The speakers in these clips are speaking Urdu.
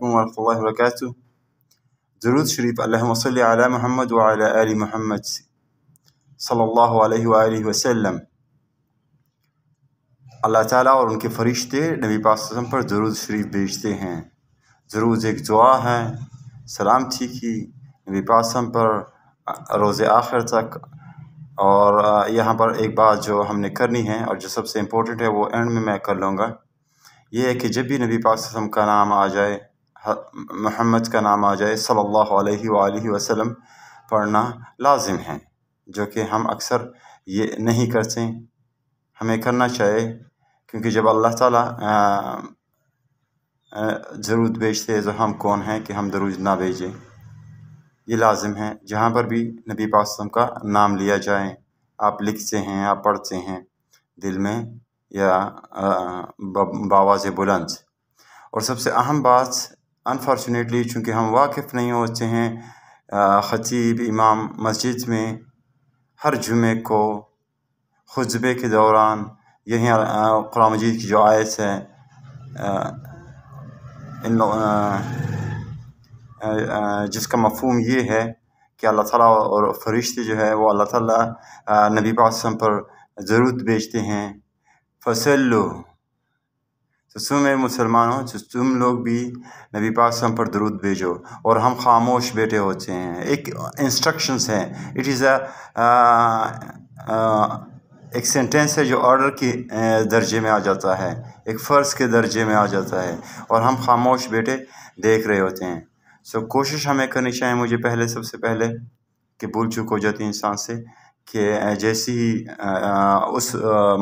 علیکم ورحمۃ اللہ وبرکاتہ شریف علی محمد علی محمد صلی اللہ علیہ وآلہ وسلم اللہ تعالیٰ اور ان کے فرشتے نبی پاک ضرور شریف بھیجتے ہیں ضرور ایک ہے سلام تھی کی نبی پاسم پر روز آخر تک اور یہاں پر ایک بات جو ہم نے کرنی ہے اور جو سب سے امپورٹنٹ ہے وہ اینڈ میں میں کر لوں گا یہ ہے کہ جب بھی نبی پاک صلی اللہ علیہ وسلم کا نام آ جائے محمد کا نام آ جائے صلی اللہ علیہ وآلہ وسلم پڑھنا لازم ہے جو کہ ہم اکثر یہ نہیں کرتے ہمیں کرنا چاہیے کیونکہ جب اللہ تعالیٰ ضرورت ہیں تو ہم کون ہیں کہ ہم درود نہ بھیجیں یہ لازم ہے جہاں پر بھی نبی پاک وسلم کا نام لیا جائے آپ لکھتے ہیں آپ پڑھتے ہیں دل میں یا باواز بلند اور سب سے اہم بات انفارچونیٹلی چونکہ ہم واقف نہیں ہوتے ہیں خطیب امام مسجد میں ہر جمعے کو خطبے کے دوران یہیں قرآن مجید کی جو آیت ہے ان جس کا مفہوم یہ ہے کہ اللہ تعالیٰ اور فرشتے جو ہے وہ اللہ تعالیٰ نبی علیہ وسلم پر ضرورت بیچتے ہیں فصل تو سو میں مسلمانوں تم لوگ بھی نبی پاک درود بھیجو اور ہم خاموش بیٹے ہوتے ہیں ایک انسٹرکشنز ہیں اٹ از اے ایک سینٹینس ہے جو آرڈر کے درجے میں آ جاتا ہے ایک فرض کے درجے میں آ جاتا ہے اور ہم خاموش بیٹے دیکھ رہے ہوتے ہیں سو کوشش ہمیں کرنی چاہیے مجھے پہلے سب سے پہلے کہ بول چکو جاتی انسان سے کہ جیسی ہی اس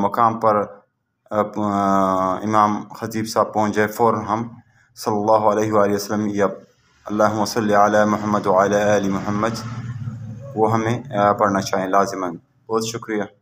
مقام پر امام خطیب صاحب پہنچ جائے فوراً ہم صلی اللہ علیہ وآلہ وسلم یا علامہ صلی علی محمد وعلی علی محمد وہ ہمیں پڑھنا چاہیں لازمان بہت شکریہ